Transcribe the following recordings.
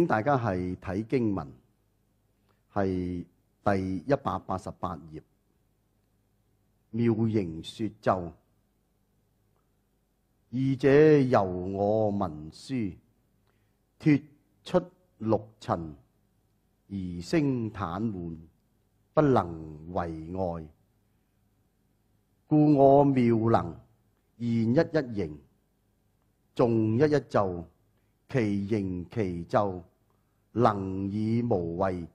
请大家系睇经文，系第一百八十八页，妙形说咒，二者由我文书脱出六尘而声坦缓，不能为外，故我妙能现一一形，众一一就，其形其就。能以无畏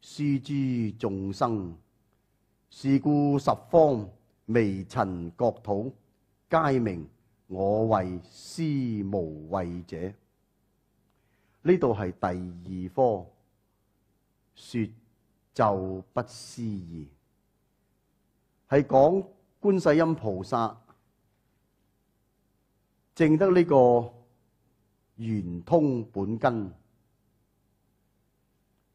施诸众生，是故十方未尘国土皆名我为施无畏者。呢度系第二科，说就不思议，系讲观世音菩萨证得呢个圆通本根。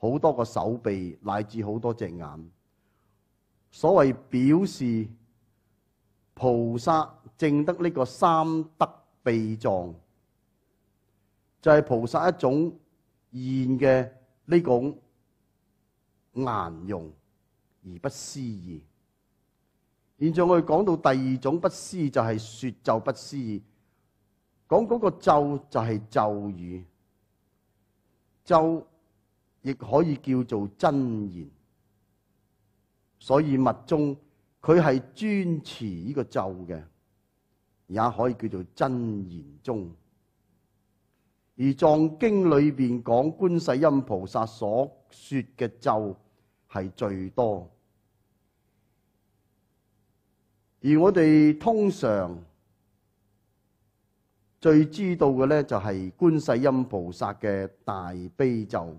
好多个手臂，乃至好多只眼。所谓表示菩萨正得呢个三德秘藏，就系菩萨一种现嘅呢种颜容而不思议。现在我哋讲到第二种不思，就系说咒不思。讲嗰个咒就系咒语，咒。亦可以叫做真言，所以密宗佢系专持呢个咒嘅，也可以叫做真言宗。而藏经里边讲观世音菩萨所说嘅咒系最多，而我哋通常最知道嘅咧就系观世音菩萨嘅大悲咒。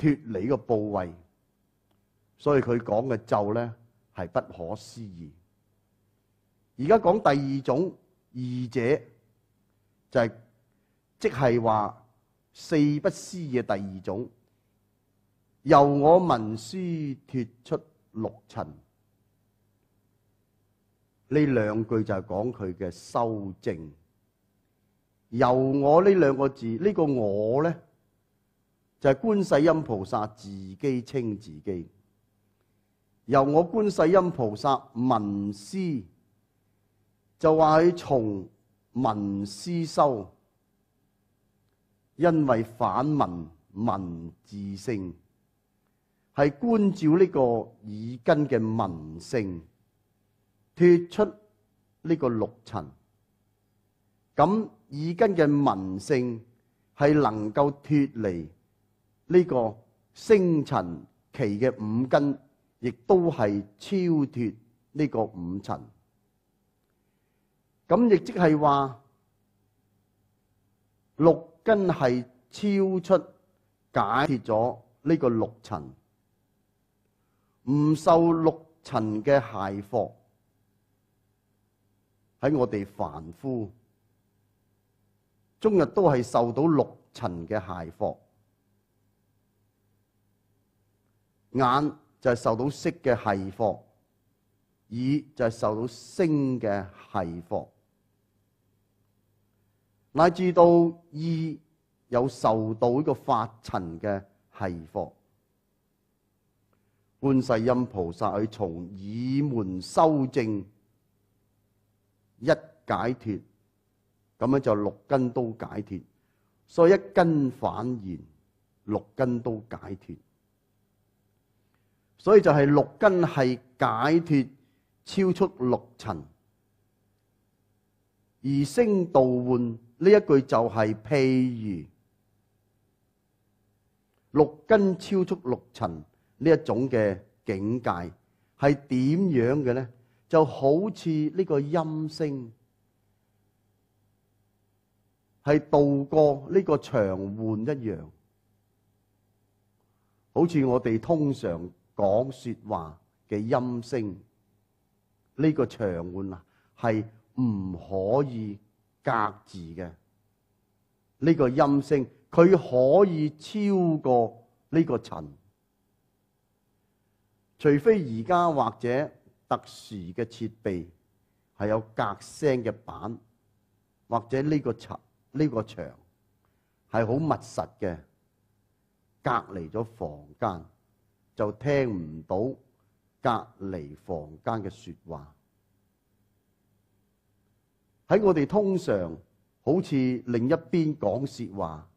脱离个部位，所以佢讲嘅咒咧系不可思议。而家讲第二种二者就系即系话四不思嘅第二种，由我文书脱出六尘呢两句就系讲佢嘅修正。由我呢两个字呢个我咧？就係觀世音菩薩自己稱自己，由我觀世音菩薩文思，就話佢從文思修，因為反聞文自性，係觀照呢個耳根嘅文性，脱出呢個六塵。咁耳根嘅文性係能夠脱離。呢個星塵期嘅五根，亦都係超脱呢個五塵。咁亦即係話，六根係超出、解決咗呢個六塵，唔受六塵嘅綴縛。喺我哋凡夫，終日都係受到六塵嘅綴縛。眼就系受到色嘅系惑，耳就系受到声嘅系惑，乃至到意有受到呢个法尘嘅系惑。观世音菩萨去从耳门修正一解脱，咁样就六根都解脱，所以一根反言，六根都解脱。所以就係六根係解脱超出六塵，而聲道換呢一句就係譬如六根超出六塵呢一種嘅境界係點樣嘅咧？就好似呢個音聲係度過呢個長換一樣，好似我哋通常。讲说话嘅音声，呢个墙啊系唔可以隔住嘅。呢个音声佢可以超过呢个尘，除非而家或者特殊嘅设备系有隔声嘅板，或者呢个墙呢个墙系好密实嘅，隔离咗房间。就听唔到隔篱房间嘅说话，喺我哋通常好似另一边讲说话，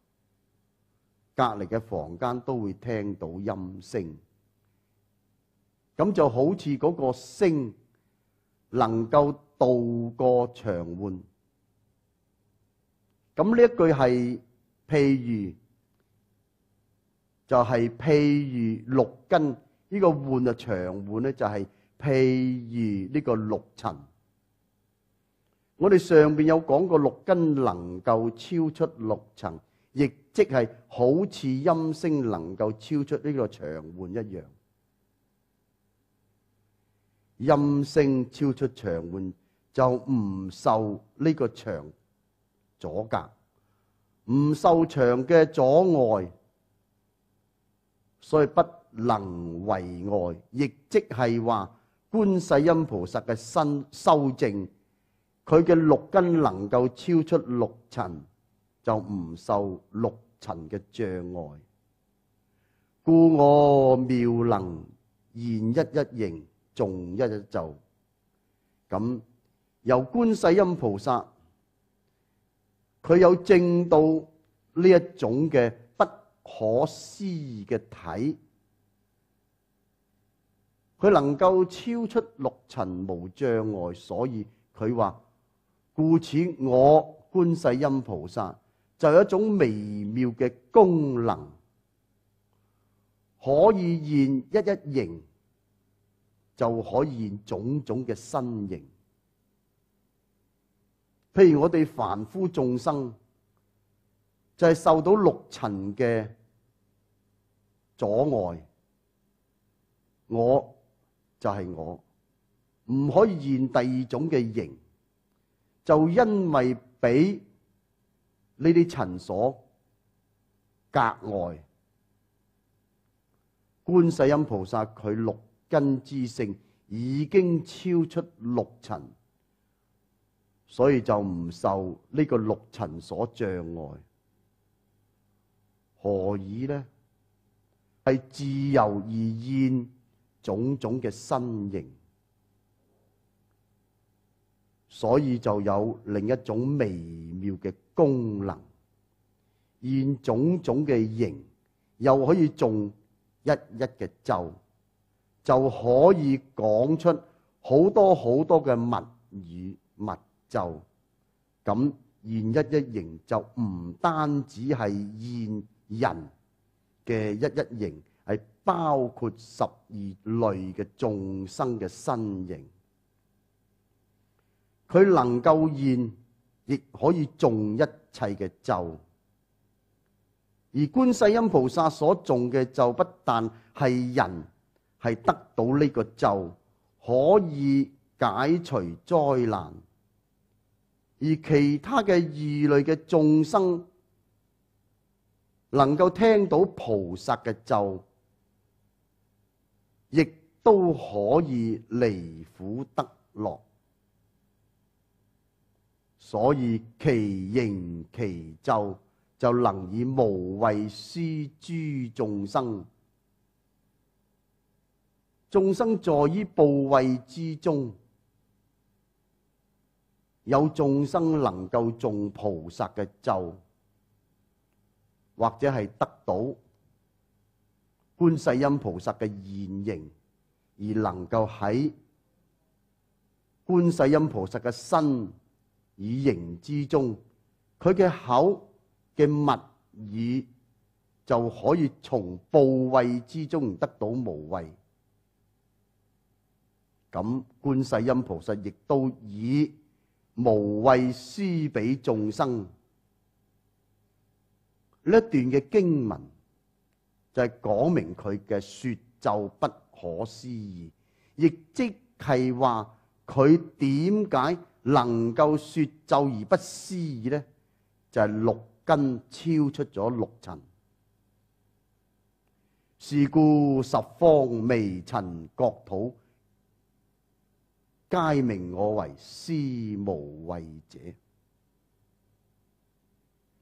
隔篱嘅房间都会听到音声，咁就好似嗰个声能够渡过长换，咁呢一句系譬如。就係譬如六根呢個换就長换咧，就係譬如呢個六層。我哋上面有講過六根能夠超出六層，亦即係好似音聲能夠超出呢個長换一樣。音聲超出長换就唔受呢個牆阻隔，唔受牆嘅阻礙。所以不能為外，亦即係話觀世音菩薩嘅身修正，佢嘅六根能夠超出六塵，就唔受六塵嘅障礙。故我妙能現一一形，縱一一就。咁由觀世音菩薩，佢有正到呢一種嘅。可思议嘅体，佢能够超出六尘无障碍，所以佢话：，故此我观世音菩萨就有一种微妙嘅功能，可以现一一形，就可以现种种嘅身形。譬如我哋凡夫众生。就係受到六尘嘅阻礙，我就係我，唔可以現第二種嘅形，就因為俾呢啲塵所隔外，觀世音菩薩佢六根之性已經超出六尘，所以就唔受呢個六尘所障礙。何以咧？系自由而现种种嘅身形，所以就有另一种微妙嘅功能，现种种嘅形，又可以种一一嘅咒，就可以讲出好多好多嘅物语、物咒。咁现一一形就唔单止系现。人嘅一一形系包括十二类嘅众生嘅身形，佢能够现，亦可以种一切嘅咒。而观世音菩萨所种嘅咒，不但系人系得到呢个咒可以解除灾难，而其他嘅二类嘅众生。能够听到菩萨嘅咒，亦都可以离苦得乐，所以其形其咒就能以无畏施诸众生。众生在于部位之中，有众生能够种菩萨嘅咒。或者係得到觀世音菩薩嘅現形，而能夠喺觀世音菩薩嘅身以形之中，佢嘅口嘅物以就可以從部位之中得到無畏。咁觀世音菩薩亦都以無畏施俾眾生。呢一段嘅经文就系讲明佢嘅说咒不可思议，亦即系话佢点解能够说咒而不思议呢？就系六根超出咗六尘。是故十方微尘国土，皆名我为师无畏者。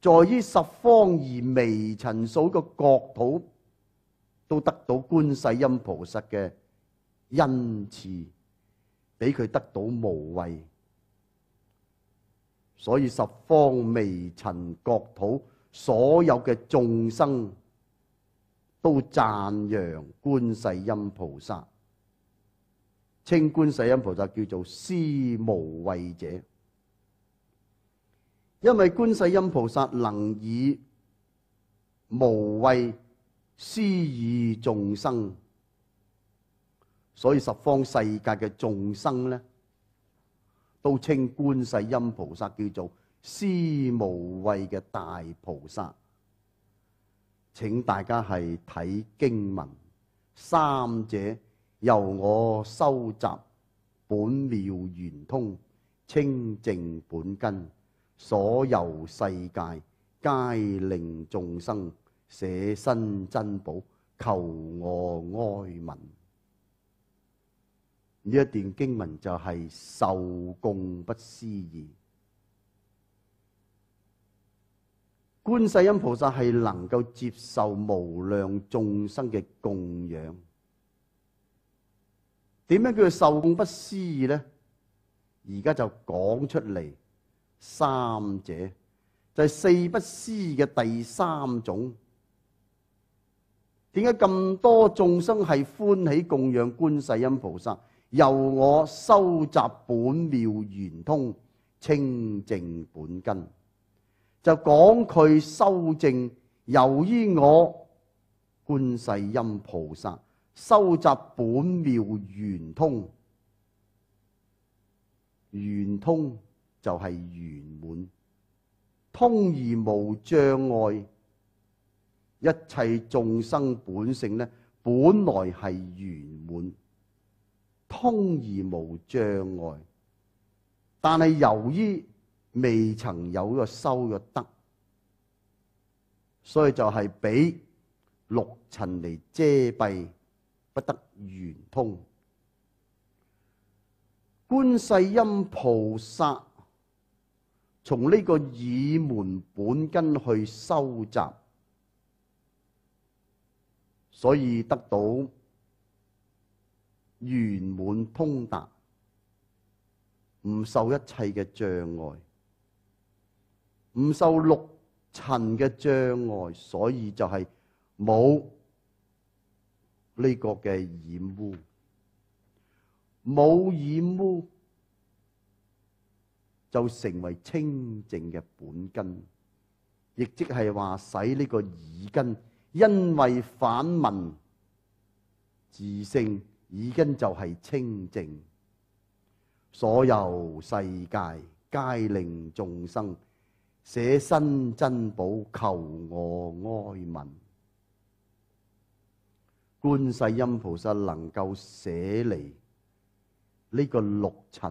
在于十方而微尘数嘅国土，都得到观世音菩萨嘅恩赐，俾佢得到无畏。所以十方微尘国土所有嘅众生，都赞扬观世音菩萨，称观世音菩萨叫做施无畏者。因為觀世音菩薩能以無畏施以眾生，所以十方世界嘅眾生咧都稱觀世音菩薩叫做施無畏嘅大菩薩。請大家係睇經文，三者由我收集本妙圓通清净本根。所有世界皆令众生舍身珍宝求我哀悯，呢一段经文就系受供不思议，观世音菩萨系能够接受无量众生嘅供养。点样叫做受供不思议咧？而家就讲出嚟。三者就系四不思嘅第三种，点解咁多众生系欢喜供养观世音菩萨？由我收集本妙圆通清净本根，就讲佢修正。由于我观世音菩萨收集本妙圆通圆通。就系圆满，通而无障碍。一切众生本性咧，本来系圆满，通而无障碍。但系由于未曾有个修咗德，所以就系俾六尘嚟遮蔽，不得圆通。观世音菩萨。從呢個耳門本根去收集，所以得到圆满通達，唔受一切嘅障礙，唔受六塵嘅障礙，所以就係冇呢個嘅染污，冇染污。就成为清净嘅本根，亦即系话使呢个耳根因为反问自性已根就系清净，所有世界皆令众生舍身珍宝求我哀悯，观世音菩萨能够舍离呢个六尘。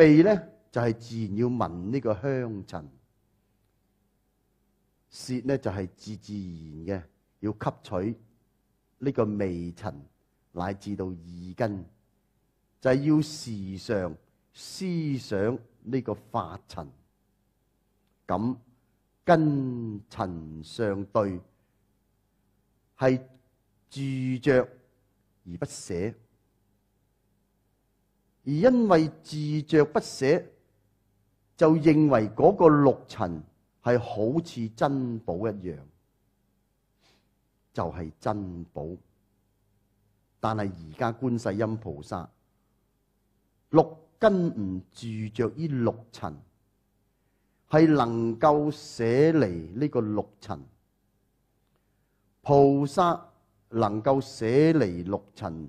鼻咧就系自然要闻呢个香尘，舌咧就系自自然嘅要吸取呢个味尘，乃至到耳根，就系要时常思想呢个法尘，咁根尘相对系住着而不舍。而因为自着不舍，就认为嗰个六尘系好似珍宝一样，就系珍宝。但系而家观世音菩萨六根唔住着于六尘，系能够舍离呢个六尘，菩萨能够舍离六尘。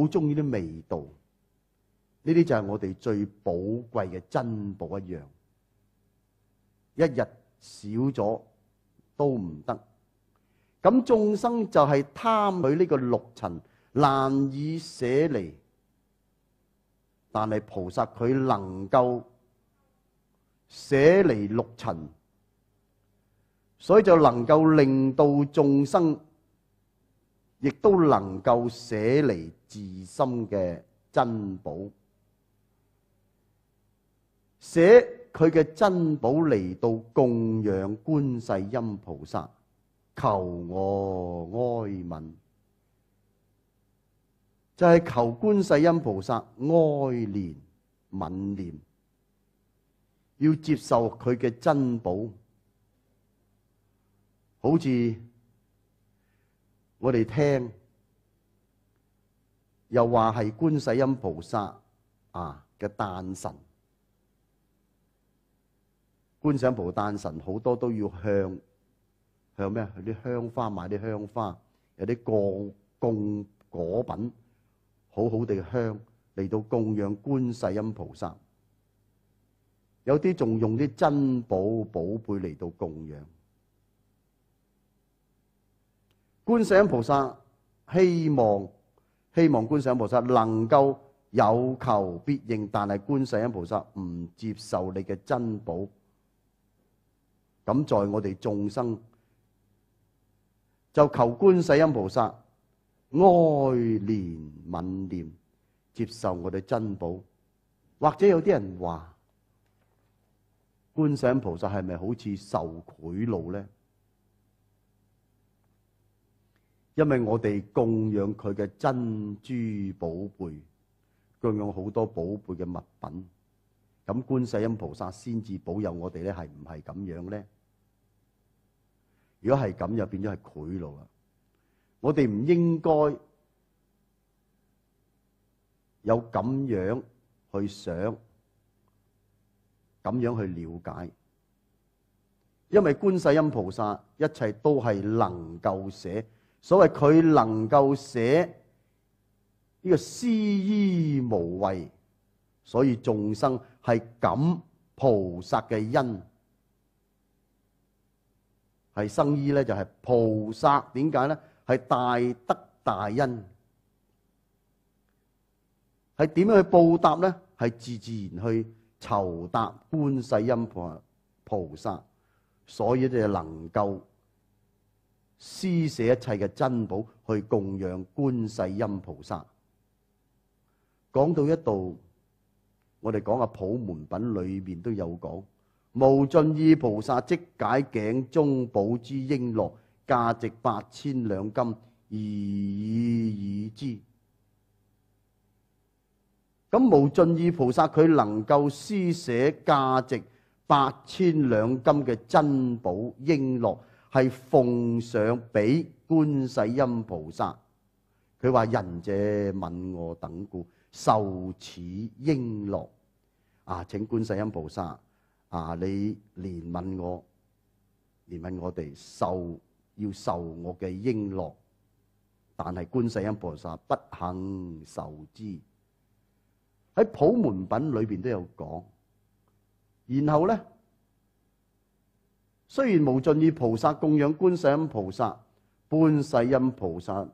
好中意啲味道，呢啲就系我哋最宝贵嘅珍宝一样，一日少咗都唔得。咁众生就系贪佢呢个六尘，难以舍离，但系菩萨佢能够舍离六尘，所以就能够令到众生。亦都能够舍离自心嘅珍宝，舍佢嘅珍宝嚟到供养观世音菩萨，求我哀悯，就系求观世音菩萨哀怜、悯念，要接受佢嘅珍宝，好似。我哋听又话系观世音菩萨啊嘅诞辰，观音菩萨诞辰好多都要向向咩啊？去啲香花买啲香花，有啲供供果品，好好地香嚟到供养观世音菩萨。有啲仲用啲珍宝宝贝嚟到供养。观世音菩萨希望希望观世音菩萨能够有求必应，但系观世音菩萨唔接受你嘅珍宝。咁在我哋众生就求观世音菩萨爱怜悯念，接受我哋珍宝。或者有啲人话观世音菩萨系咪好似受贿赂咧？因为我哋供养佢嘅珍珠宝贝，供养好多宝贝嘅物品，咁观世音菩萨先至保佑我哋咧，系唔系咁样咧？如果系咁，又变咗系贿赂啦！我哋唔应该有咁样去想，咁样去了解，因为观世音菩萨一切都系能够写。所谓佢能夠寫呢個詩依無畏，所以眾生係感菩薩嘅恩，係生依咧就係菩薩點解咧？係大德大恩，係點樣去報答咧？係自自然去酬答觀世音菩菩薩，所以就能夠。施舍一切嘅珍宝去供养观世音菩萨。讲到一度，我哋讲嘅普门品里面都有讲，无尽意菩萨即解颈中宝之璎珞，价值八千两金而已之。咁无尽意菩萨佢能够施舍价值八千两金嘅珍宝璎珞。系奉上俾观世音菩萨，佢话仁者問我等故，受此應樂。啊，请观世音菩萨啊，你怜悯我，怜悯我哋受要受我嘅應樂。但系观世音菩萨不肯受之，喺普门品里边都有讲，然后咧。虽然无尽意菩萨供养观世音菩萨，观世音菩萨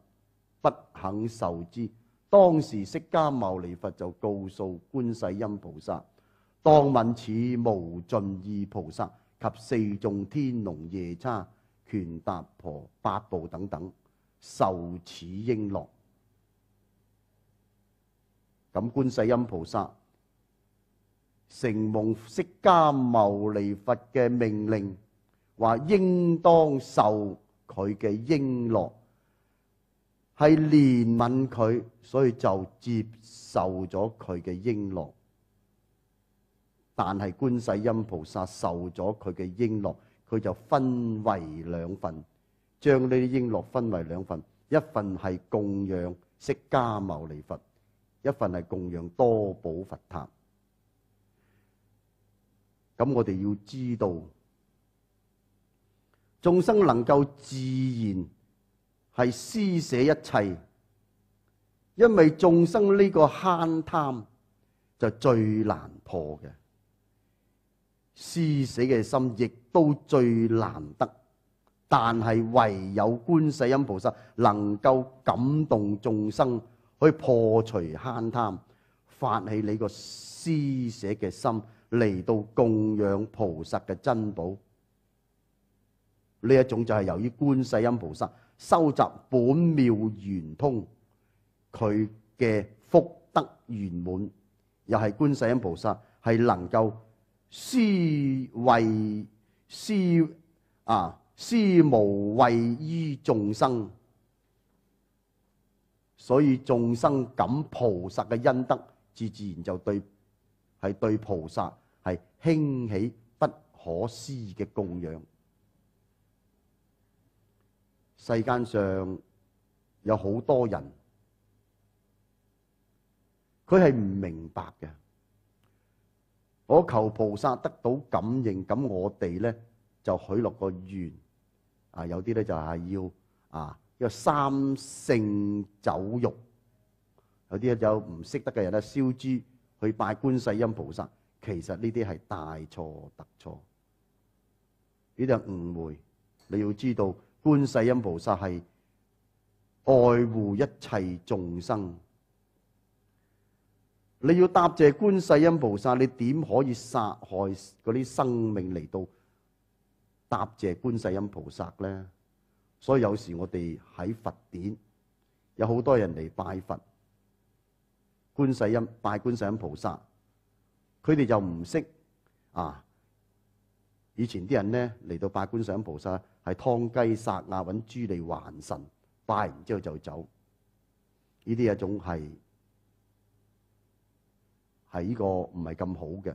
不肯受之。当时释迦牟尼佛就告诉观世音菩萨，当问此无尽意菩萨及四众天龙夜叉、权达婆、八部等等受此应落。咁观世音菩萨承蒙释迦牟尼佛嘅命令。话应当受佢嘅璎珞，系怜悯佢，所以就接受咗佢嘅璎珞。但系观世音菩萨受咗佢嘅璎珞，佢就分为两份，将呢啲璎珞分为两份，一份系供养释迦牟尼佛，一份系供养多宝佛塔。咁我哋要知道。众生能够自然系施舍一切，因为众生呢个悭贪就最难破嘅，施舍嘅心亦都最难得。但系唯有观世音菩萨能够感动众生去破除悭贪，发起你个施舍嘅心嚟到供养菩萨嘅珍宝。呢一種就係由於觀世音菩薩收集本妙圓通佢嘅福德圓滿，又係觀世音菩薩係能夠施惠施啊施無畏於眾生，所以眾生感菩薩嘅恩德，自自然就對係對菩薩係興起不可思嘅供養。世間上有好多人，佢係唔明白嘅。我求菩薩得到感應，咁我哋咧就許落個願。啊，有啲咧就係要啊一三性酒肉，有啲有唔識得嘅人咧燒猪去拜觀世音菩薩，其實呢啲係大錯特錯，呢啲係誤會。你要知道。观世音菩萨系爱护一切众生，你要答谢观世音菩萨，你点可以杀害嗰啲生命嚟到答谢观世音菩萨咧？所以有时我哋喺佛典有好多人嚟拜佛，观世音拜观世音菩萨，佢哋就唔识啊！以前啲人咧嚟到拜观世音菩萨。系汤鸡杀鸭，搵猪嚟还神，拜完之后就走。呢啲一种系系呢个唔系咁好嘅。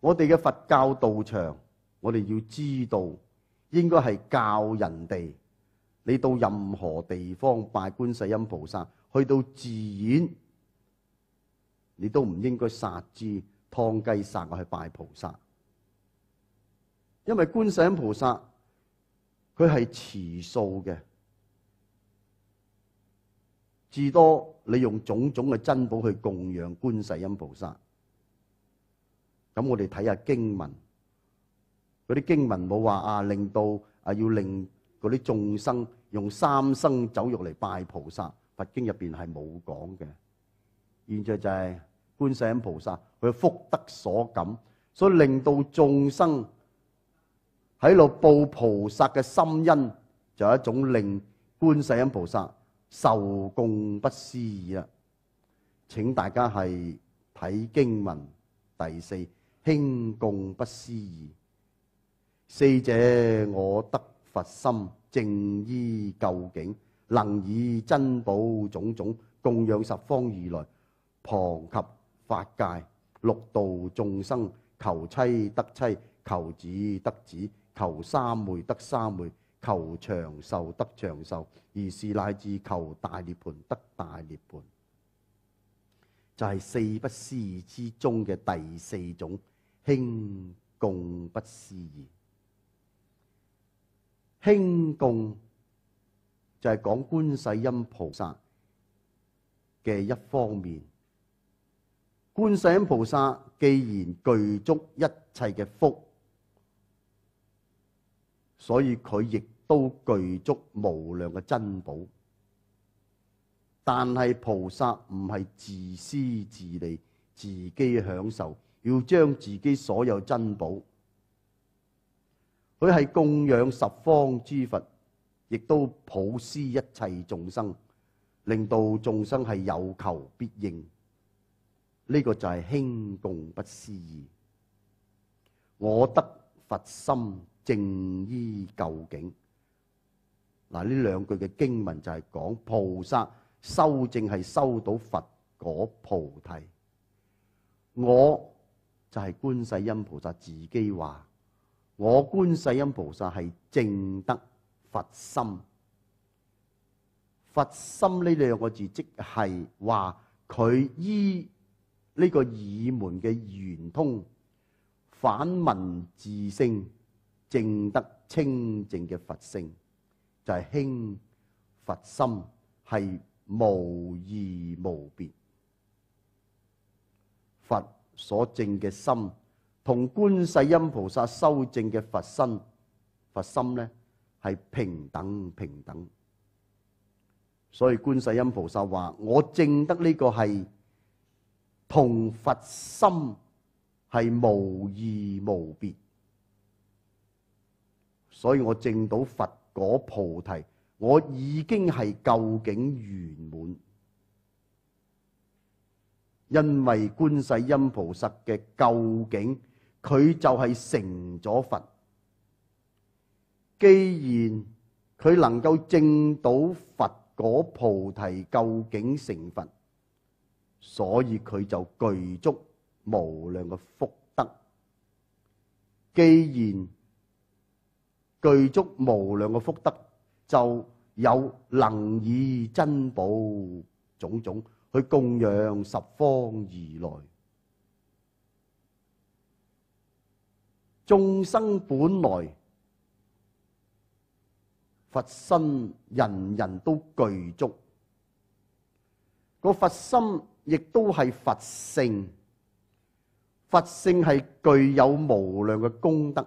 我哋嘅佛教道场，我哋要知道，应该系教人哋。你到任何地方拜观世音菩萨，去到自然，你都唔应该杀猪、汤鸡杀我去拜菩萨。因為觀世音菩薩佢係慈数嘅，至多你用種種嘅珍寶去供養觀世音菩薩。咁我哋睇下經文，嗰啲經文冇話啊，令到啊要令嗰啲眾生用三生酒肉嚟拜菩薩，佛經入边係冇講嘅。现在就係觀世音菩薩佢福德所感，所以令到眾生。喺度报菩萨嘅心恩，就有一种令观世音菩萨受供不思议啦。请大家系睇经文第四，轻供不思议。四者我得佛心正依究竟，能以珍宝种种供养十方如来，旁及法界六道众生，求妻得妻，求子得子。求三昧得三昧，求长寿得长寿，而是乃至求大涅盘得大涅盘，就系四不思议之中嘅第四种，轻共不思议。轻共就系讲观世音菩萨嘅一方面，观世音菩萨既然具足一切嘅福。所以佢亦都具足無量嘅珍寶，但係菩薩唔係自私自利、自己享受，要將自己所有珍寶，佢係供養十方诸佛，亦都普施一切眾生，令到眾生係有求必應。呢個就係輕共不思意，我得佛心。正依究竟嗱，呢兩句嘅經文就係講菩薩修正係收到佛果菩提，我就係觀世音菩薩自己話：我觀世音菩薩係正得佛心，佛心呢兩個字即係話佢依呢個耳門嘅圓通反聞自性。正得清净嘅佛性就系轻佛心系无二无别，佛所正嘅心同观世音菩萨修正嘅佛身佛心咧系平等平等，所以观世音菩萨话我正得呢个系同佛心系无二无别。所以我证到佛果菩提，我已经系究竟圆满。因为观世音菩萨嘅究竟，佢就系成咗佛。既然佢能够证到佛果菩提，究竟成佛，所以佢就具足无量嘅福德。既然具足无量嘅福德，就有能以珍宝种种去供养十方而来，众生本来佛身，人人都具足，个佛心亦都系佛性，佛性系具有无量嘅功德。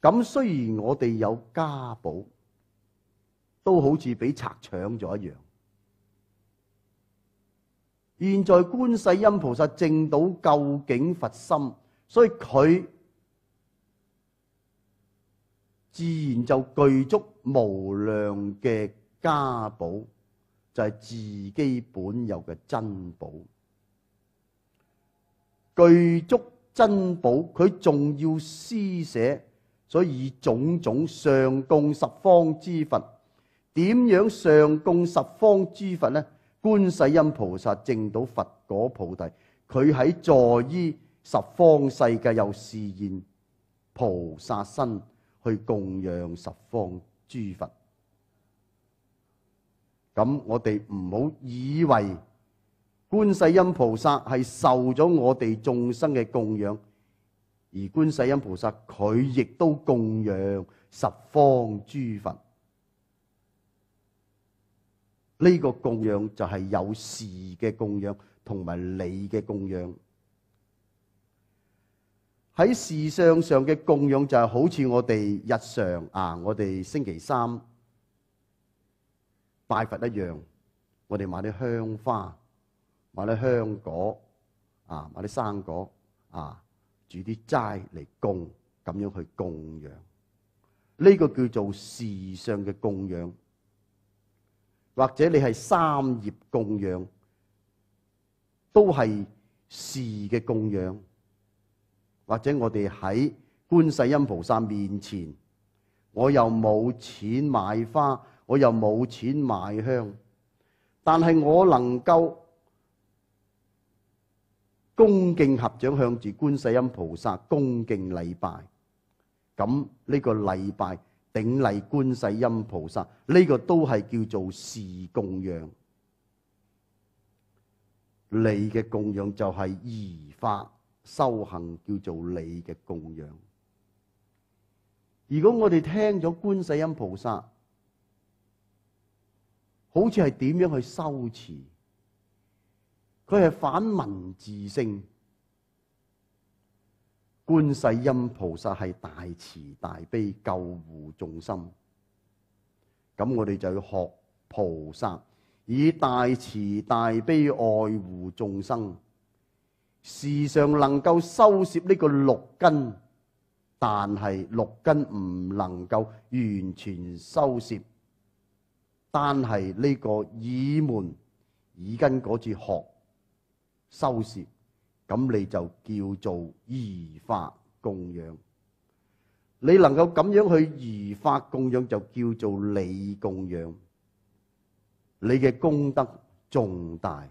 咁虽然我哋有家宝，都好似俾贼抢咗一样。现在观世音菩萨正到究竟佛心，所以佢自然就具足无量嘅家宝，就系自己本有嘅珍宝。具足珍宝，佢仲要施舍。所以，種種上供十方之佛，點樣上供十方之佛呢？觀世音菩薩正到佛果菩提，佢喺坐依十方世界，又示現菩薩身去供養十方諸佛。咁我哋唔好以為觀世音菩薩係受咗我哋眾生嘅供養。而观世音菩萨佢亦都供养十方诸佛，呢个供养就系有事嘅供养，同埋你嘅供养。喺事相上嘅供养就系好似我哋日常啊，我哋星期三拜佛一样，我哋买啲香花，买啲香果，啊，买啲生果，啊。住啲斋嚟供，咁样去供养，呢个叫做事上嘅供养，或者你系三业供养，都系事嘅供养，或者我哋喺观世音菩萨面前，我又冇钱买花，我又冇钱买香，但系我能够。恭敬合掌向住观世音菩萨恭敬礼拜，咁呢个礼拜顶礼观世音菩萨呢个都系叫做事供养。你嘅供养就系二法修行叫做你嘅供养。如果我哋听咗观世音菩萨，好似系点样去修持？佢係反文字性觀世音菩薩係大慈大悲救護眾生，咁我哋就要學菩薩，以大慈大悲愛護眾生，時常能夠收攝呢個六根，但係六根唔能夠完全收攝，但係呢個耳門耳根嗰住學。收摄，咁你就叫做二法供养。你能够咁样去二法供养，就叫做你供养，你嘅功德重大。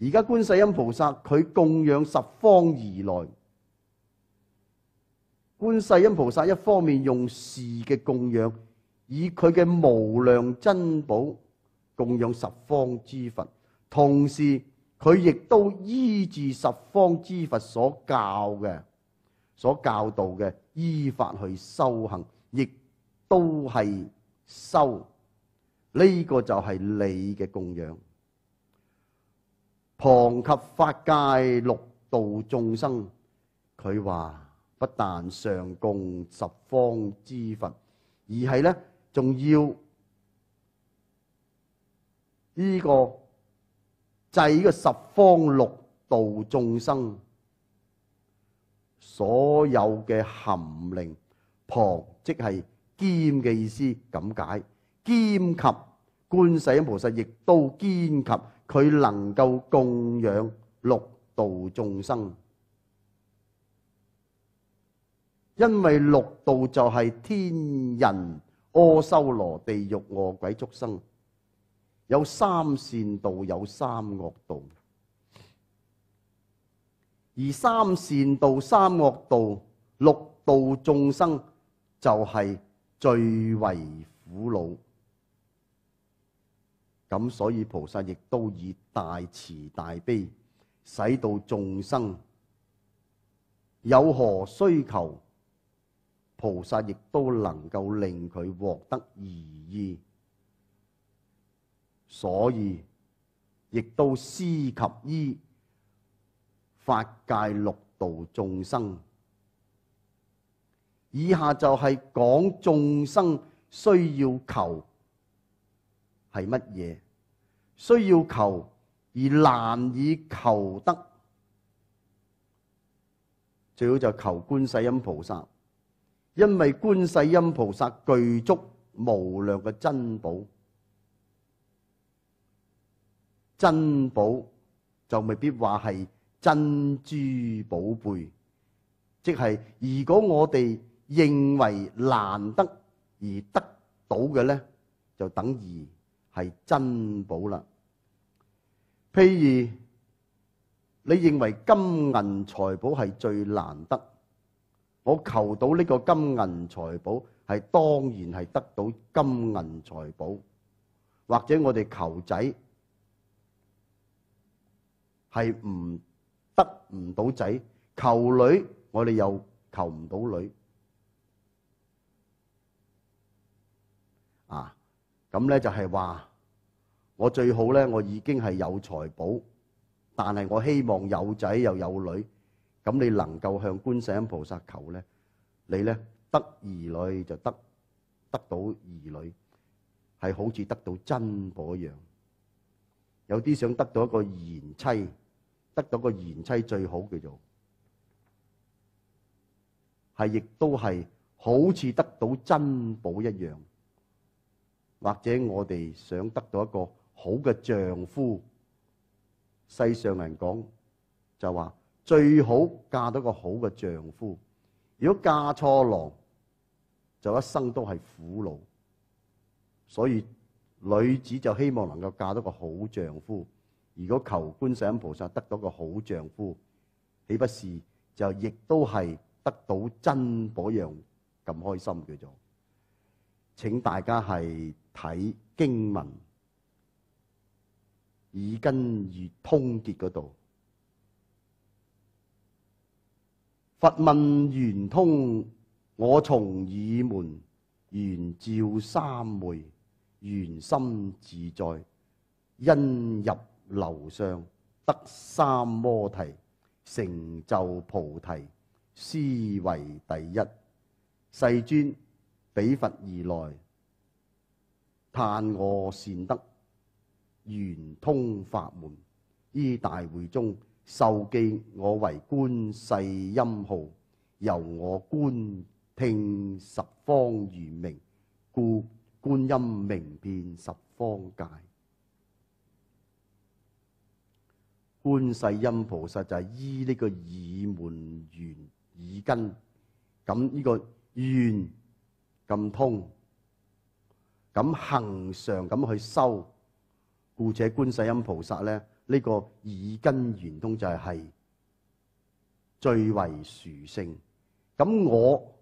而家观世音菩萨佢供养十方而来，观世音菩萨一方面用事嘅供养，以佢嘅无量珍宝供养十方之佛。同時，佢亦都依治十方之佛所教嘅、所教導嘅，依法去修行，亦都係修。呢個就係你嘅供養。旁及法界六道眾生，佢話不但上供十方之佛，而係咧仲要呢個。制呢個十方六道眾生，所有嘅含靈，旁即係兼嘅意思，咁解兼及觀世音菩薩亦都兼及佢能夠供養六道眾生，因為六道就係天人、阿修羅、地獄、惡鬼、畜生。有三善道，有三恶道。而三善道、三恶道、六道众生就系最为苦恼。咁所以菩萨亦都以大慈大悲，使到众生有何需求，菩萨亦都能够令佢获得如意。所以，亦都施及依法界六道众生。以下就系讲众生需要求系乜嘢，需要求而难以求得，最好就求观世音菩萨，因为观世音菩萨具足无量嘅珍宝。珍宝就未必话系珍珠宝贝，即系如果我哋认为难得而得到嘅咧，就等于系珍宝啦。譬如你认为金银财宝系最难得，我求到呢个金银财宝系当然系得到金银财宝，或者我哋求仔。系唔得唔到仔，求女我哋又求唔到女。啊，咁咧就系话我最好咧，我已经系有财宝，但系我希望有仔又有女。咁你能够向观世音菩萨求咧，你咧得儿女就得得到儿女，系好似得到真宝样。有啲想得到一个贤妻。得到个贤妻最好叫做，系亦都系好似得到珍宝一样。或者我哋想得到一个好嘅丈夫，世上人讲就话最好嫁到个好嘅丈夫。如果嫁错郎，就一生都系苦恼。所以女子就希望能够嫁到个好丈夫。如果求觀世音菩薩得到個好丈夫，岂不是就亦都係得到真嗰樣咁開心？叫做請大家係睇經文，耳根如通結嗰度。佛問圓通，我從耳門圓照三昧，圓心自在，因入。楼上得三摩提，成就菩提，思为第一。世尊，比佛而来，叹我善德，圆通法门。依大会中受记，我为观世音号，由我观听十方如名，故观音名遍十方界。观世音菩萨就系依呢个耳门缘耳根，咁呢个缘咁通，咁恒常咁去修，故且观世音菩萨咧呢个耳根圆通就系系最为殊胜。咁我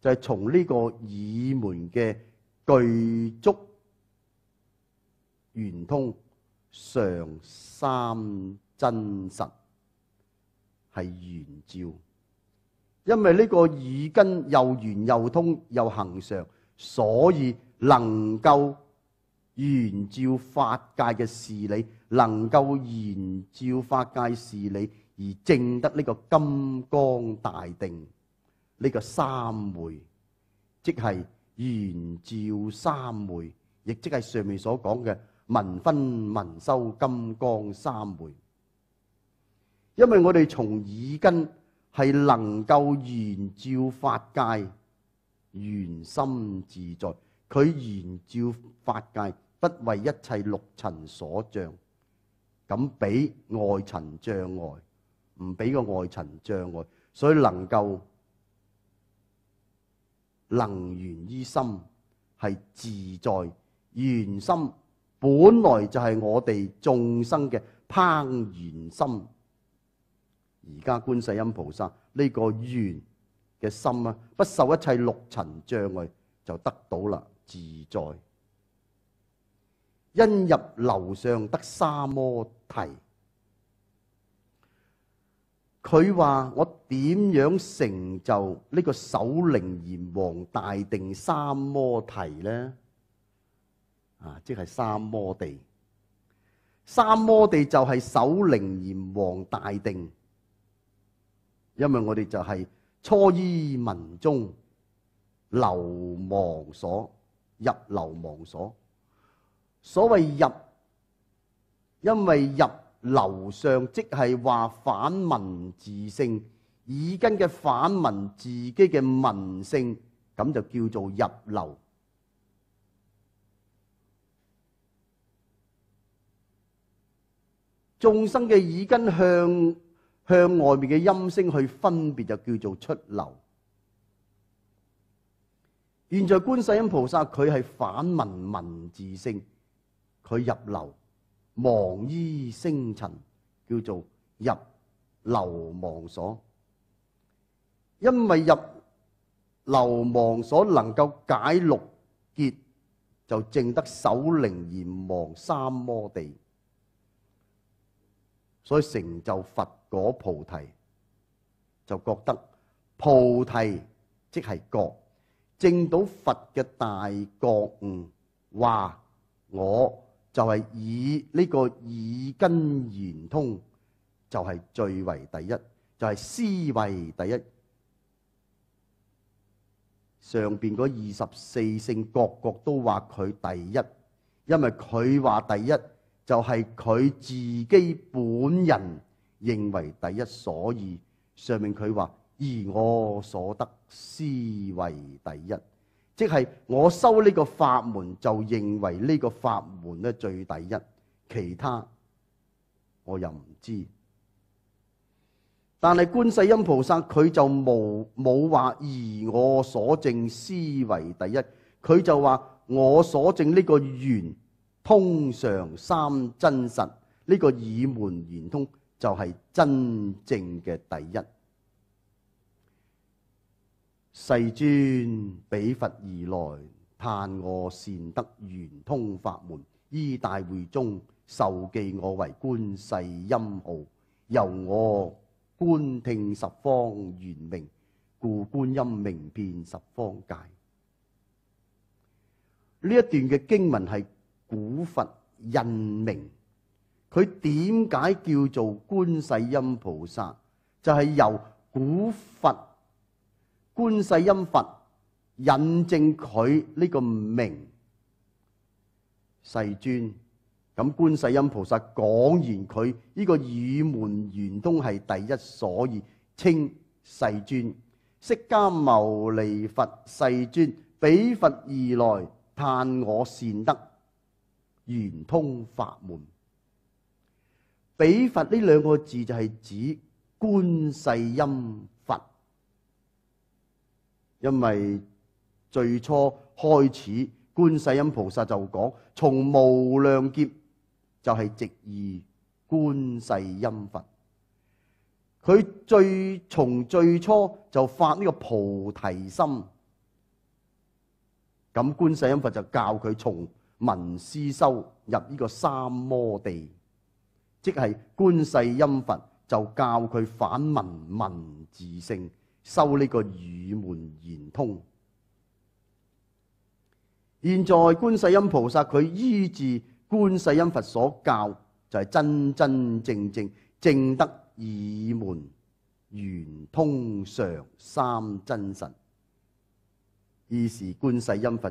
就系从呢个耳门嘅具足圆通。上三真實係圓照，因為呢個耳根又圓又通又恒常，所以能夠圓照法界嘅事理，能夠圓照法界事理而正得呢個金光大定，呢個三昧即係圓照三昧，亦即係上面所講嘅。民分民收金刚三昧，因为我哋从耳根系能够圆照法界，圆心自在。佢圆照法界，不为一切六尘所障，咁俾外尘障碍，唔俾个外尘障碍，所以能够能圆于心，系自在圆心。本来就系我哋众生嘅攀缘心，而家观世音菩萨呢个愿嘅心啊，不受一切六尘障碍，就得到啦自在。因入楼上得三摩提，佢话我点样成就呢个首灵阎王大定三摩提呢？」啊！即係三摩地，三摩地就係守靈炎王大定。因為我哋就係初依民中流亡所入流亡所。所謂入，因為入流上即係話反民自性，已根嘅反民自己嘅民性，咁就叫做入流。众生嘅耳根向向外面嘅音声去分别就叫做出流。现在观世音菩萨佢系反闻文字性，佢入流，忙依星尘叫做入流亡所。因为入流亡所能够解六结，就净得守灵阎王三摩地。所以成就佛果菩提，就覺得菩提即係觉，正到佛嘅大觉悟，話我就係以呢個耳根言通就係最為第一，就係思维第一。上边嗰二十四聖各各都話佢第一，因為佢話第一。就系佢自己本人认为第一，所以上面佢话而我所得思为第一，即系我修呢个法门就认为呢个法门咧最第一，其他我又唔知。但系观世音菩萨佢就冇冇话而我所证思为第一，佢就话我所证呢个缘。通常三真實，呢個耳門言通就係真正嘅第一。世尊比佛而來，叹我善得圆通法門，依大會中受記我為觀世音號。由我觀聽十方圆明，故觀音名遍十方界。呢一段嘅經文係。古佛印明，佢點解叫做觀世音菩薩？就係由古佛觀世音佛引證佢呢個名世尊。咁觀世音菩薩講完佢呢個语門玄通係第一，所以稱世尊。釋迦牟尼佛世尊，比佛而來，叹我善德。圆通法门，比佛呢两个字就系指观世音佛，因为最初开始观世音菩萨就讲从无量劫就系直意观世音佛，佢最从最初就发呢个菩提心，咁观世音佛就教佢从。文思修入呢个三摩地，即系观世音佛就教佢反文文字性，修呢个语门言通。现在观世音菩萨佢依治观世音佛所教，就系真真正正正得耳门圆通上三真神，于是观世音佛。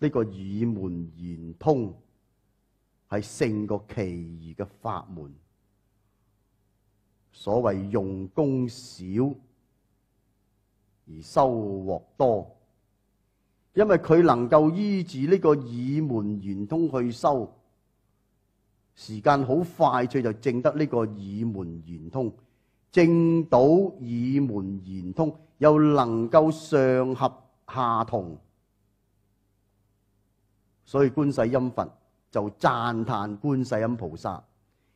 呢个耳门圆通系胜过其余嘅法门，所谓用功少而收获多，因为佢能够依住呢个耳门圆通去修，时间好快脆就证得呢个耳门圆通，证到耳门圆通又能够上合下同。所以觀世音佛就赞叹觀世音菩薩，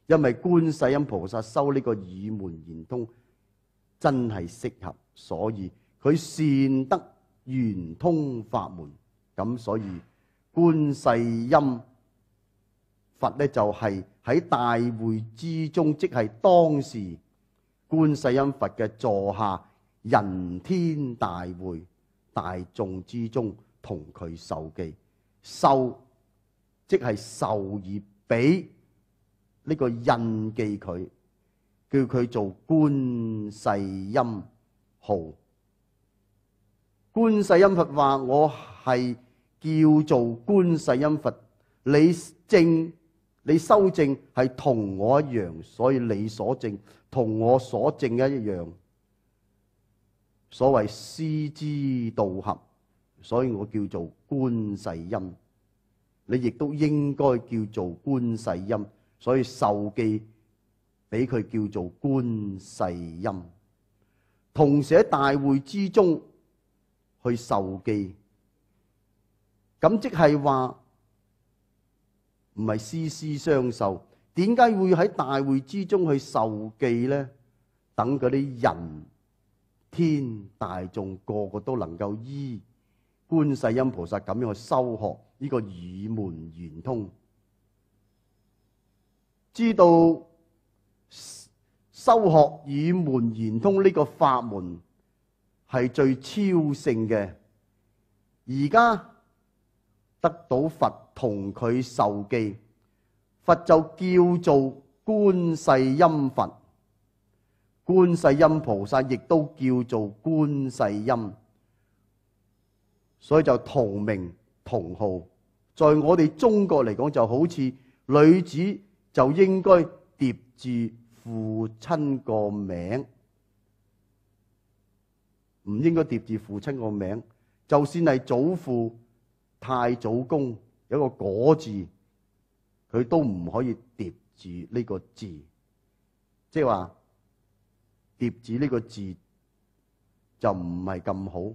因為觀世音菩薩修呢個耳門言通真係適合，所以佢善得圆通法門。咁所以觀世音佛咧就係喺大會之中，即係當時觀世音佛嘅座下人天大會大眾之中，同佢受記。受，即系授而俾呢个印记佢，叫佢做观世音号。观世音佛话：我系叫做观世音佛，你正你修正系同我一样，所以你所正同我所正一样。所谓师之道合，所以我叫做。观世音，你亦都应该叫做观世音，所以受记俾佢叫做观世音。同时喺大会之中去受记，咁即系话唔系私私相授。点解会喺大会之中去受记咧？等嗰啲人天大众个个都能够医。观世音菩萨咁样去修学呢个耳门圆通，知道修学耳门圆通呢个法门系最超胜嘅。而家得到佛同佢受记，佛就叫做观世音佛，观世音菩萨亦都叫做观世音。所以就同名同号。在我哋中国嚟讲，就好似女子就应该叠住父亲个名，唔应该叠住父亲个名。就算系祖父、太祖公有个果字，佢都唔可以叠住呢个字，即系话叠住呢个字就唔系咁好。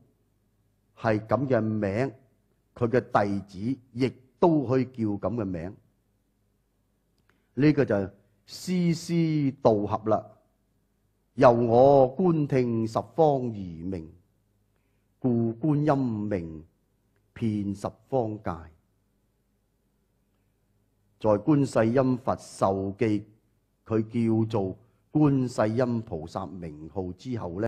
系咁嘅名，佢嘅弟子亦都可以叫咁嘅名。呢个就师师道合啦。由我观听十方而明，故观音名遍十方界。在观世音佛受记，佢叫做观世音菩萨名号之后咧。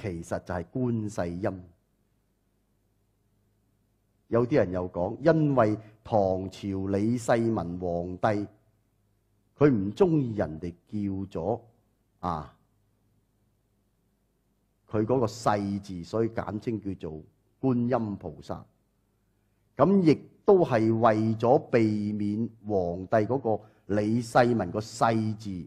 其實就係观世音。有啲人又講，因為唐朝李世民皇帝，佢唔中意人哋叫咗啊，佢嗰個世字，所以簡稱叫做觀音菩薩。咁亦都係為咗避免皇帝嗰個李世民個世字。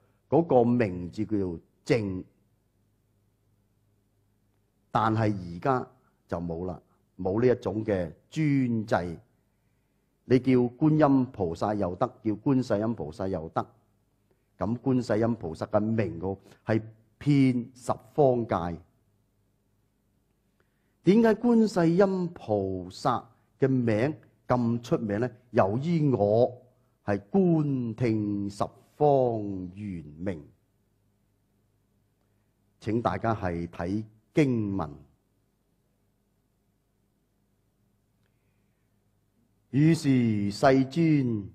嗰個名字叫做正，但係而家就冇啦，冇呢一種嘅专制。你叫觀音菩薩又得，叫觀世音菩薩又得。咁觀世音菩薩嘅名号係遍十方界。點解觀世音菩薩嘅名咁出名咧？由於我係觀聽十。方圆明，请大家系睇经文。於是世尊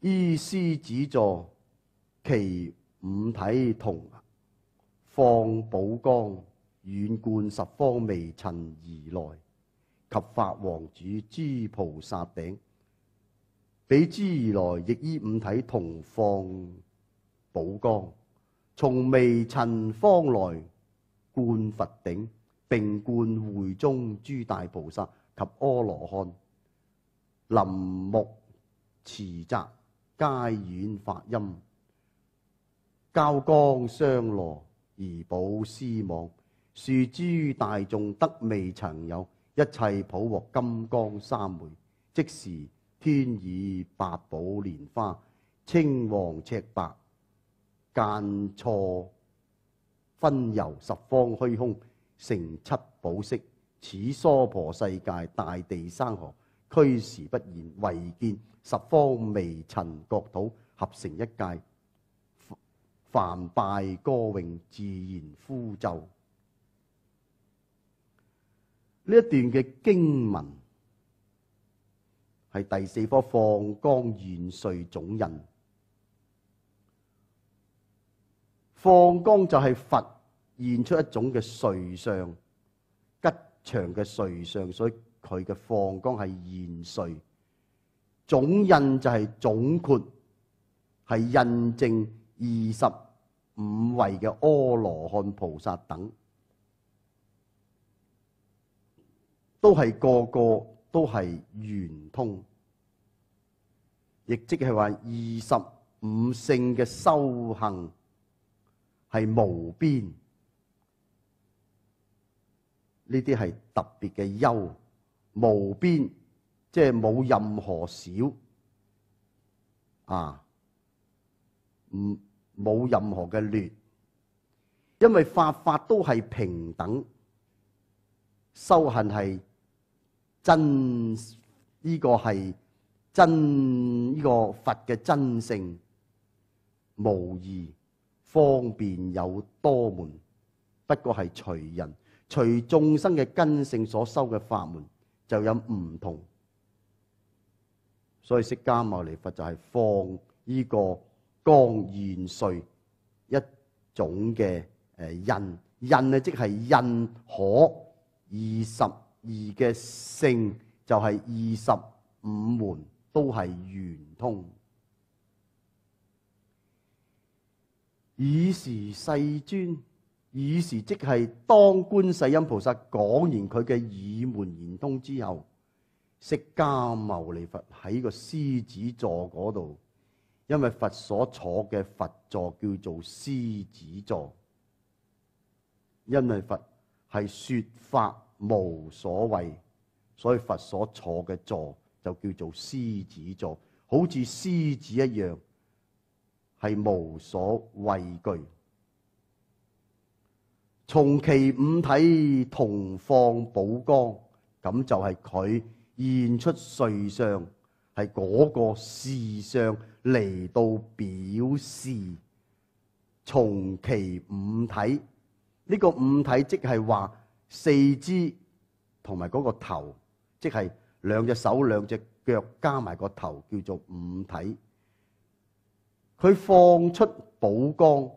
依师子座，其五体同放宝光，远贯十方微尘而来，及法王主诸菩萨顶。比之而来，亦依五体同放宝光。从未尘方来观佛顶，并观会中诸大菩萨及阿罗汉、林木、池泽皆远发音，交光相罗而宝丝望，树诸大众得未曾有，一切普获金刚三昧，即时。天以八宝莲花，青黄赤白，间错分游十方虚空，成七宝色。此娑婆世界大地山河，区时不现，唯见十方微尘国土合成一界，凡败歌咏自然呼就。呢一段嘅经文。系第四科放光元帅总印，放光就系佛现出一种嘅瑞相吉祥嘅瑞相，所以佢嘅放光系现碎，总印就系总括，系印证二十五位嘅阿罗汉菩萨等，都系个个。都系圆通，亦即系话二十五圣嘅修行系无边，呢啲系特别嘅优无边，即系冇任何少啊，唔冇任何嘅劣，因为法法都系平等，修行系。真呢个系真呢个佛嘅真性，无疑方便有多门，不过系随人随众生嘅根性所修嘅法门就有唔同，所以释迦牟尼佛就系放呢个光现碎一种嘅诶印印啊，即系印可二十。二嘅性就系二十五门都系圆通，以时世尊，以时即系当观世音菩萨讲完佢嘅耳门圆通之后，释迦牟尼佛喺个狮子座嗰度，因为佛所坐嘅佛座叫做狮子座，因为佛系说法。无所畏，所以佛所坐嘅座就叫做狮子座，好似狮子一样，系无所畏惧。从其五体同放宝光，咁就系佢现出瑞相，系嗰个事相嚟到表示。从其五体，呢个五体即系话。四肢同埋嗰個頭，即係兩隻手、兩隻腳加埋個頭，叫做五體。佢放出寶光，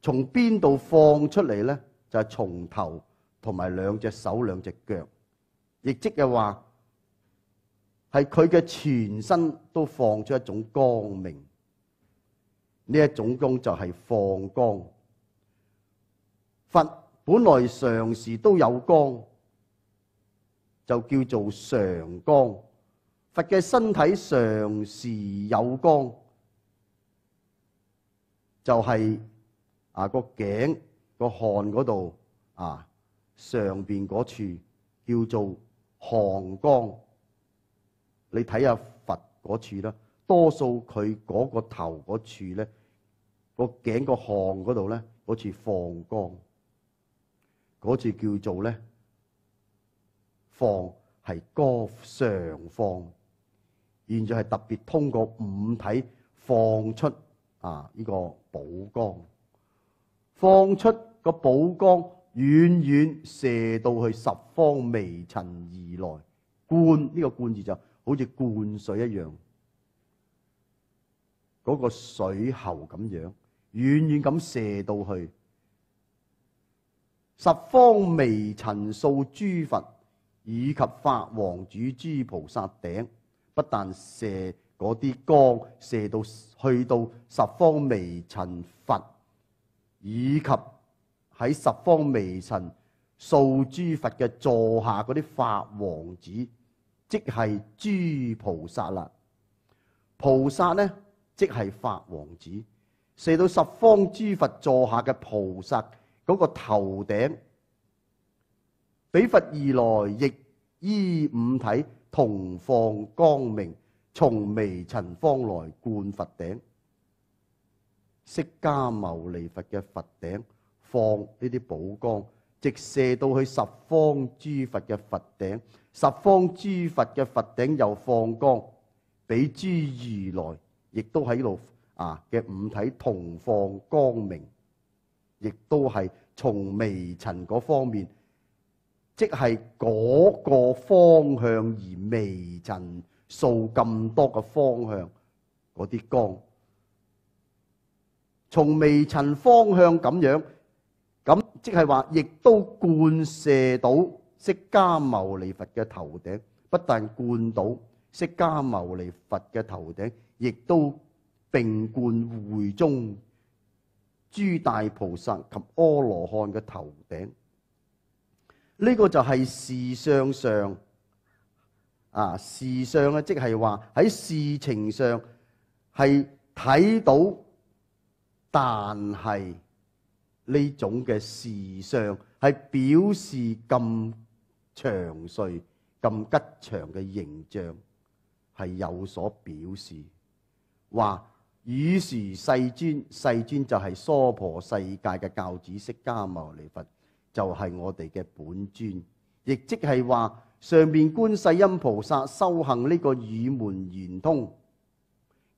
從邊度放出嚟咧？就係從頭同埋兩隻手、兩隻腳，亦即係話係佢嘅全身都放出一種光明。呢一種光就係放光，忽。本来常时都有光，就叫做常光。佛嘅身体常时有光，就系啊个颈个汗嗰度啊上边嗰处叫做寒光。你睇下佛嗰处啦，多数佢嗰个头嗰处咧，个颈个汗嗰度咧，嗰处放光。嗰次叫做咧，放係歌上放，現在係特別通過五體放出啊！依個寶光，放出個寶光，遠遠射到去十方微塵而來，灌呢個灌字就好似灌水一樣，嗰個水喉咁樣，遠遠咁射到去。十方微尘数诸佛，以及法王主诸菩萨顶，不但射嗰啲光射到去到十方微尘佛，以及喺十方微尘数诸佛嘅座下嗰啲法王子，即系诸菩萨啦。菩萨呢，即系法王子，射到十方诸佛座下嘅菩萨。嗰個頭頂，比佛而來亦依五體同放光明，從微塵方來冠佛頂，釋迦牟尼佛嘅佛頂放呢啲寶光，直射到去十方諸佛嘅佛頂，十方諸佛嘅佛頂又放光，比諸如來亦都喺度啊嘅五體同放光明。亦都系從微塵嗰方面，即係嗰個方向而微塵数咁多嘅方向嗰啲光，從微塵方向咁樣，咁即係話，亦都贯射到釋迦牟尼佛嘅頭頂。不但灌到釋迦牟尼佛嘅頭頂，亦都並貫回中。诸大菩萨及阿罗汉嘅头顶，呢个就系事相上啊，事相咧，即系话喺事情上系睇到，但系呢种嘅事相系表示咁祥瑞、咁吉祥嘅形象，系有所表示，话。与世世尊，世尊就系娑婆世界嘅教主释迦牟尼佛，就系我哋嘅本尊，亦即系话上面观世音菩萨修行呢个二门圆通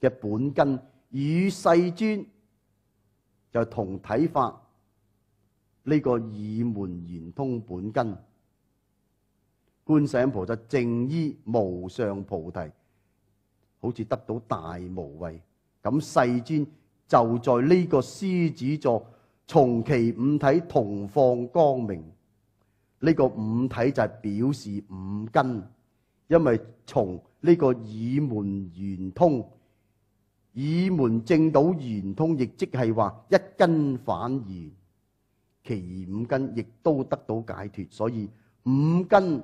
嘅本根，与世尊就同体法呢个二门圆通本根，观世音菩萨正依无上菩提，好似得到大无畏。咁世尊就在呢個獅子座，從其五體同放光明。呢個五體就係表示五根，因為從呢個耳門圓通，耳門正到圓通，亦即係話一根反而；其余五根亦都得到解脱，所以五根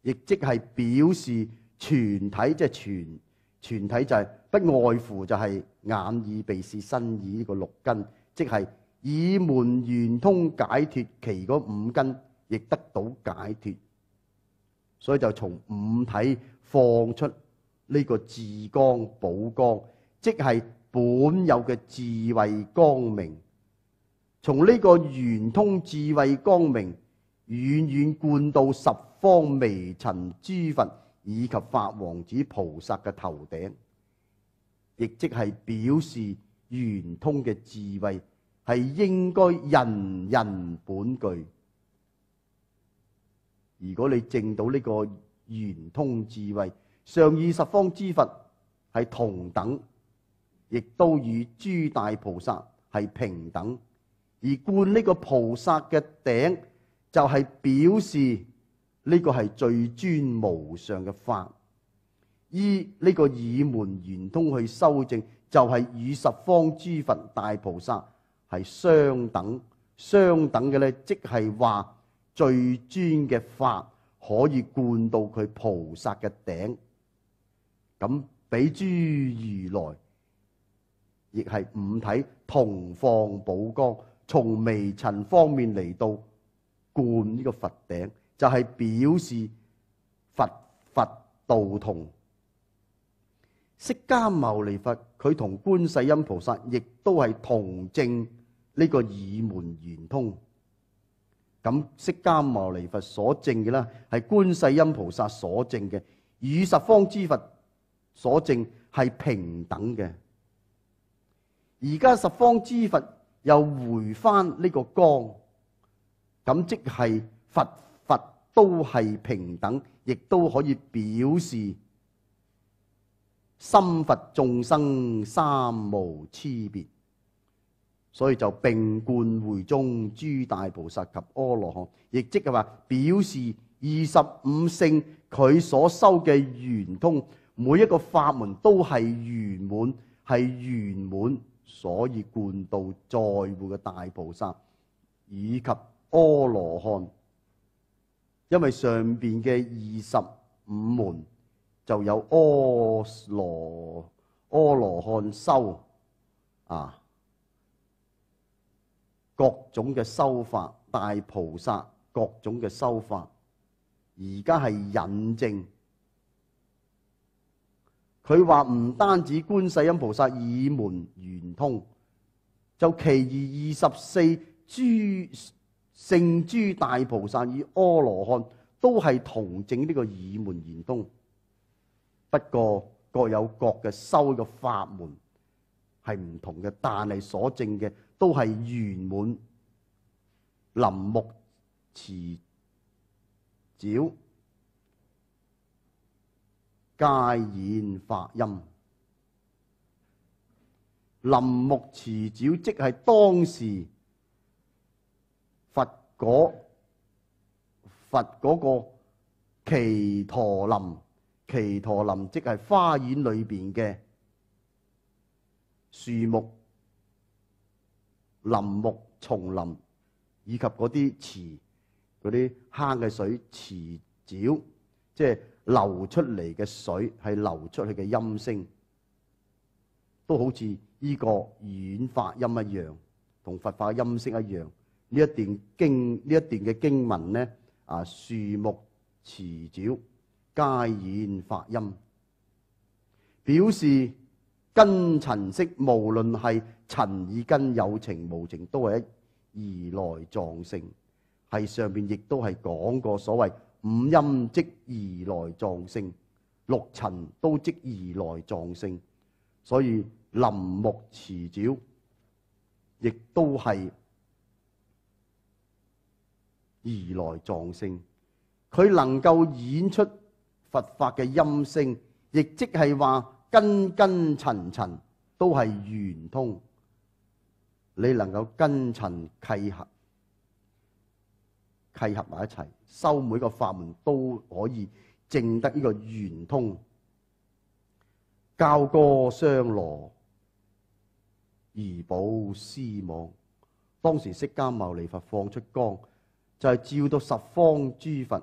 亦即係表示全體，即係全全體就係。不外乎就係眼耳鼻舌身意呢個六根，即係以門圓通解脱其嗰五根，亦得到解脱。所以就從五體放出呢個智光寶光，即係本有嘅智慧光明，從呢個圓通智慧光明，遠遠貫到十方微塵諸佛以及法王子菩薩嘅頭頂。亦即係表示圓通嘅智慧係應該人人本具。如果你正到呢個圓通智慧，上二十方之佛係同等，亦都與諸大菩薩係平等。而冠呢個菩薩嘅頂，就係表示呢個係最尊無上嘅法。依呢个耳门圆通去修正，就系与十方诸佛大菩萨系相等、相等嘅咧，即系话最尊嘅法可以灌到佢菩萨嘅顶，咁比诸如来亦系五体同放宝光，从微尘方面嚟到灌呢个佛顶，就系表示佛佛道同。释迦牟尼佛佢同观世音菩萨亦都系同证呢个二门圆通，咁释迦牟尼佛所证嘅啦，系观世音菩萨所证嘅，与十方之佛所证系平等嘅。而家十方之佛又回翻呢个光，咁即系佛佛都系平等，亦都可以表示。心佛眾生三無痴別，所以就並冠回中諸大菩薩及阿羅漢，亦即係話表示二十五聖佢所修嘅圓通，每一個法門都係圓滿，係圓滿，所以冠到在會嘅大菩薩以及阿羅漢，因為上边嘅二十五門。就有阿羅阿羅漢修啊，各種嘅修法，大菩薩各種嘅修法，而家係引證佢話唔單止觀世音菩薩耳門圓通，就其二二十四諸聖諸大菩薩與阿羅漢都係同證呢個耳門圓通。不過各有各嘅修嘅法門係唔同嘅，但係所證嘅都係圓滿林木慈沼皆然法音，林木慈沼即係當時佛果佛嗰個奇陀林。奇陀林即系花园里边嘅树木、林木、丛林，以及嗰啲池、嗰啲坑嘅水、池沼，即系流出嚟嘅水，系流出去嘅音声，都好似呢个软发音一样，同佛法音色一样。呢一段经，呢一段嘅经文咧，啊，树木、池沼。皆然發音，表示根尘色，無論係塵以根有情無情，都係二来藏性。系上边亦都係講過所謂五音即二来藏性，六尘都即二来藏性，所以林木迟沼亦都係二来藏性，佢能夠演出。佛法嘅音声，亦即系话根根尘尘都系圆通，你能够根尘契合、契合埋一齐，修每个法门都可以证得呢个圆通。教歌相罗，而保思望。当时释迦牟尼佛放出光，就系照到十方诸佛。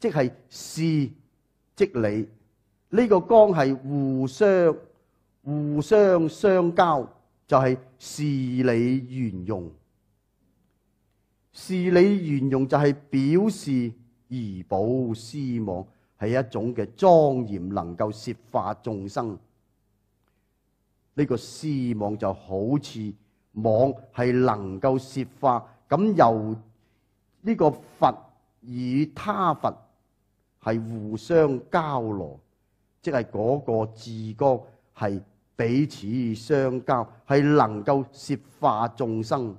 即系是即理，呢个光系互相互相相交，就系事理圆融。事理圆融就系表示而保思望，系一种嘅庄严，能够摄化众生。呢个思望就好似网系能够摄化，咁由呢个佛与他佛。系互相交罗，即系嗰个智光系彼此相交，系能够摄化众生，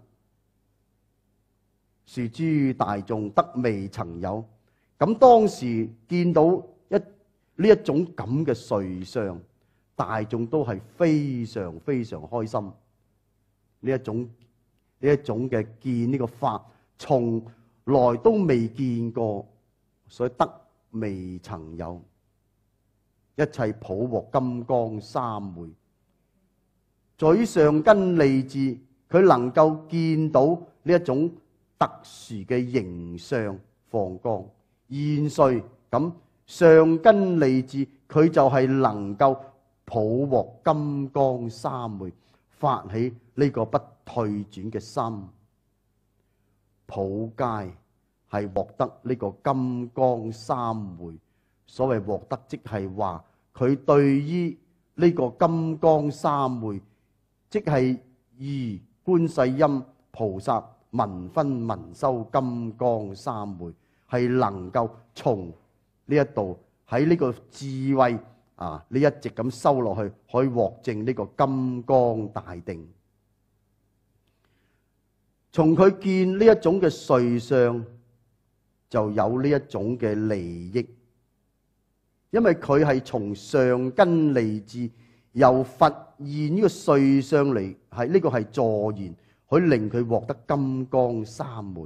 殊诸大众得未曾有。咁当时见到一呢一种咁嘅瑞相，大众都系非常非常开心。呢一种呢一种嘅见呢个法，从来都未见过，所以得。未曾有，一切普获金刚三昧。嘴上根利智，佢能够见到呢一种特殊嘅形象放光现碎。咁上根利智，佢就系能够普获金刚三昧，发起呢个不退转嘅心，普皆。系获得呢个金刚三昧，所谓获得，即系话佢对于呢个金刚三昧，即系二观世音菩萨文分文修金刚三昧，系能够从呢一度喺呢个智慧啊，呢一直咁修落去，可以获证呢个金刚大定。从佢见呢一种嘅瑞相。就有呢一種嘅利益，因為佢係從上根利智由佛現呢個碎上嚟，係呢個係助言，佢令佢獲得金剛三昧，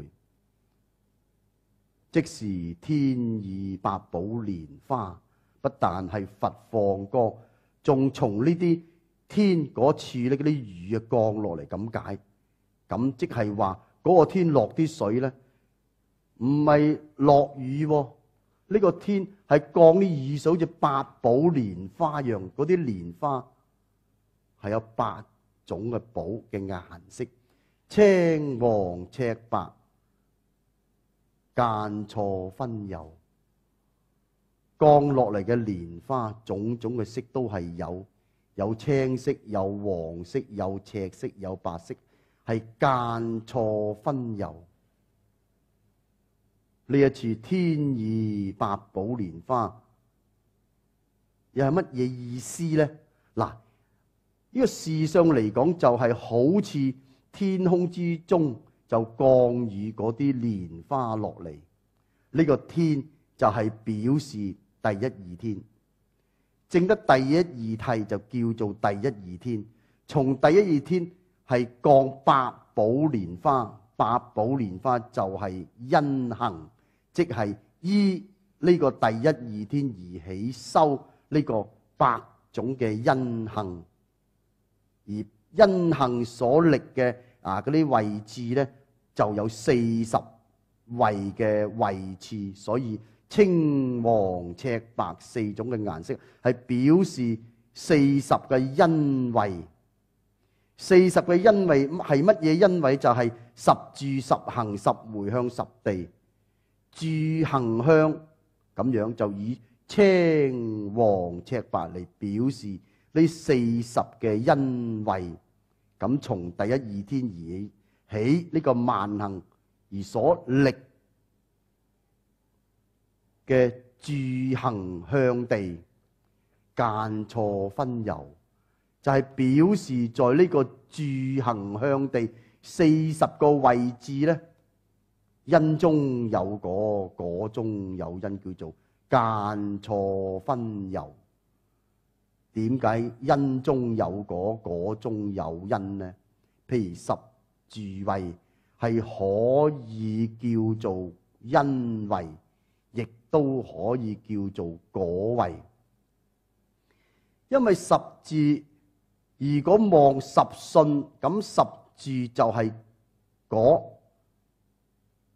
即是天二八寶蓮花，不但係佛放光，仲從呢啲天嗰處呢嗰啲雨啊降落嚟咁解，咁即係話嗰個天落啲水咧。唔系落雨，呢个天系降啲雨水好似八宝莲花样，嗰啲莲花系有八种嘅宝嘅颜色，青黄赤白，间错分油。降落嚟嘅莲花种种嘅色都系有，有青色，有黄色，有赤色，有白色，系间错分油。呢一次天意八宝莲花又系乜嘢意思咧？嗱，呢个事上嚟讲就系好似天空之中就降雨嗰啲莲花落嚟，呢个天就系表示第一二天，净得第一二替就叫做第一二天，从第一二天系降八宝莲花，八宝莲花就系因行。即係依呢個第一二天而起修呢個百種嘅因行，而因行所力嘅啊嗰啲位置咧就有四十位嘅位次，所以青黃赤白四種嘅顏色係表示四十嘅因位，四十嘅因位係乜嘢因位？就係十住十行十回向十地。住行向咁樣就以青黃赤白嚟表示呢四十嘅恩惠，咁從第一二天而起，起呢個萬行而所力嘅住行向地間錯分遊，就係表示在呢個住行向地四十個位置咧。因中有果，果中有因，叫做間錯分由。點解因中有果，果中有因呢？譬如十字位係可以叫做因位，亦都可以叫做果位。因為十字，如果望十信，咁十字就係果。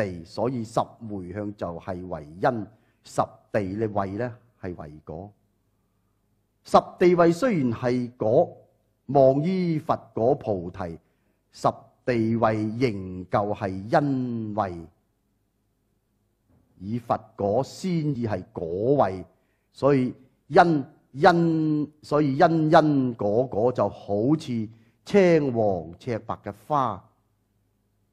地，所以十回向就系为因，十地呢位咧系为果。十地位虽然系果，望依佛果菩提，十地位仍旧系因为。以佛果先至系果位，所以因因所以因因果果就好似青黄赤白嘅花。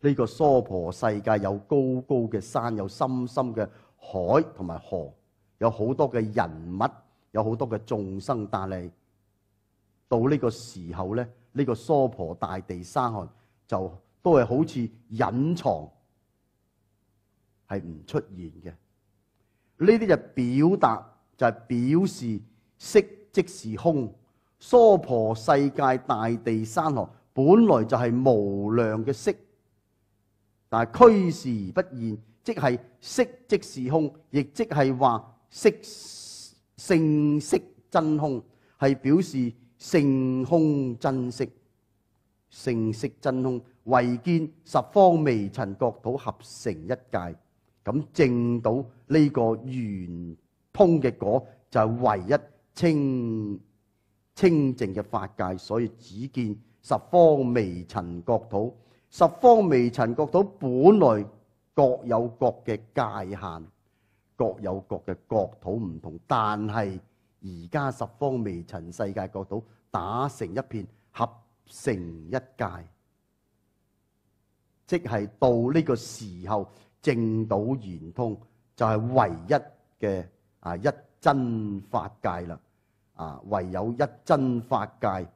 呢个娑婆世界有高高嘅山，有深深嘅海同埋河，有好多嘅人物，有好多嘅众生。但系到呢个时候咧，呢个娑婆大地山河就都系好似隐藏，系唔出现嘅。呢啲就表达就系表示色即是空。娑婆世界大地山河本来就系无量嘅色。但系區時不現，即係色即是空，亦即係話色性色真空，係表示性空真色，性色真空。唯見十方微塵國土合成一界，咁正到呢個圆通嘅果，就係唯一清清淨嘅法界，所以只見十方微塵國土。十方微曾国土本来各有各嘅界限，各有各嘅国土唔同，但系而家十方微曾世界国土打成一片，合成一界，即系到呢个时候正道圆通就系唯一嘅啊一真法界啦，啊唯有一真法界。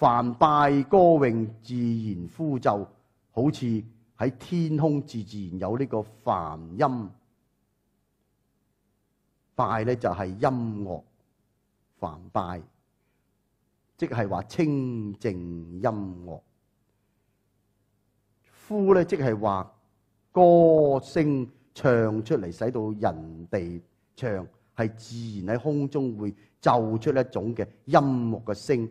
凡拜歌咏自然呼奏，好似喺天空自自然有呢个梵音。拜咧就系音乐，梵拜即系话清静音乐。呼咧即系话歌声唱出嚟，使到人哋唱系自然喺空中会奏出一种嘅音乐嘅声。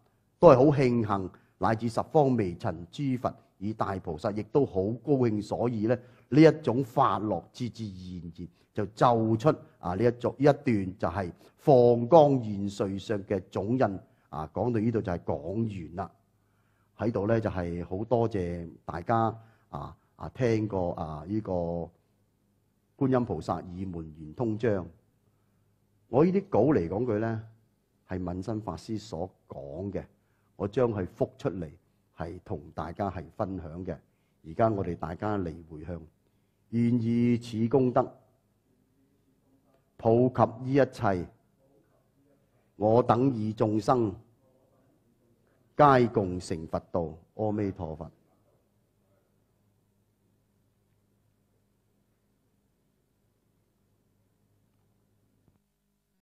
都係好慶幸，乃至十方微塵諸佛以大菩薩，亦都好高興，所以咧呢一種法樂自自然然就奏出啊！呢一作一段就係放光現瑞上嘅種印啊！講到呢度就係講完啦。喺度咧就係好多謝大家啊啊聽過啊呢個《觀音菩薩二門圓通章》。我呢啲稿嚟講句咧，係敏身法師所講嘅。我將佢复出嚟，係同大家係分享嘅。而家我哋大家嚟回向，願意此功德普及呢一切，我等以眾生皆共成佛道。阿彌陀佛。